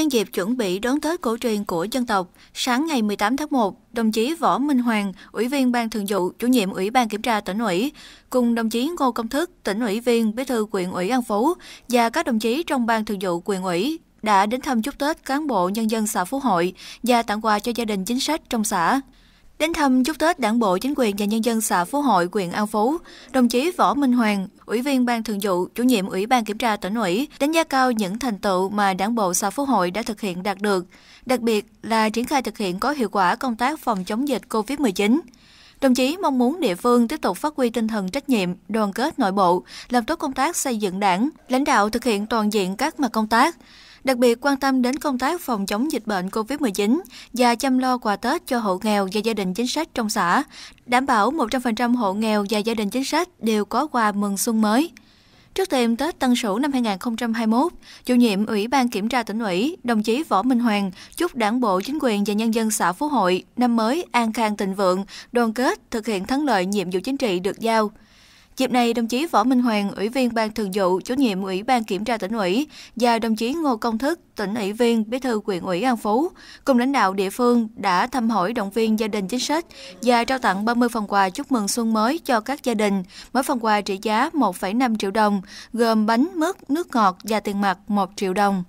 Nhân dịp chuẩn bị đón Tết cổ truyền của dân tộc, sáng ngày 18 tháng 1, đồng chí Võ Minh Hoàng, Ủy viên Ban Thường vụ, Chủ nhiệm Ủy ban Kiểm tra tỉnh ủy, cùng đồng chí Ngô Công Thức, tỉnh ủy viên, Bí thư quyện ủy An Phú và các đồng chí trong Ban Thường vụ quyện ủy đã đến thăm chúc Tết cán bộ nhân dân xã Phú Hội và tặng quà cho gia đình chính sách trong xã. Đến thăm chúc Tết Đảng bộ, chính quyền và nhân dân xã Phú Hội, huyện An Phú, đồng chí Võ Minh Hoàng, Ủy viên Ban Thường vụ, Chủ nhiệm Ủy ban Kiểm tra tỉnh ủy đánh giá cao những thành tựu mà Đảng bộ xã Phú Hội đã thực hiện đạt được, đặc biệt là triển khai thực hiện có hiệu quả công tác phòng chống dịch COVID-19. Đồng chí mong muốn địa phương tiếp tục phát huy tinh thần trách nhiệm, đoàn kết nội bộ, làm tốt công tác xây dựng đảng, lãnh đạo thực hiện toàn diện các mặt công tác, đặc biệt quan tâm đến công tác phòng chống dịch bệnh COVID-19 và chăm lo quà Tết cho hộ nghèo và gia đình chính sách trong xã, đảm bảo 100% hộ nghèo và gia đình chính sách đều có quà mừng xuân mới. Trước thềm Tết Tân Sửu năm 2021, chủ nhiệm Ủy ban Kiểm tra tỉnh ủy, đồng chí Võ Minh Hoàng chúc đảng bộ, chính quyền và nhân dân xã Phú Hội năm mới an khang thịnh vượng, đoàn kết, thực hiện thắng lợi nhiệm vụ chính trị được giao. Dịp này, đồng chí Võ Minh Hoàng, Ủy viên Ban Thường vụ, Chủ nhiệm Ủy ban Kiểm tra tỉnh ủy và đồng chí Ngô Công Thức, tỉnh ủy viên, bí thư huyện ủy An Phú, cùng lãnh đạo địa phương đã thăm hỏi động viên gia đình chính sách và trao tặng 30 phần quà chúc mừng xuân mới cho các gia đình. Mỗi phần quà trị giá 1,5 triệu đồng, gồm bánh, mứt, nước ngọt và tiền mặt 1 triệu đồng.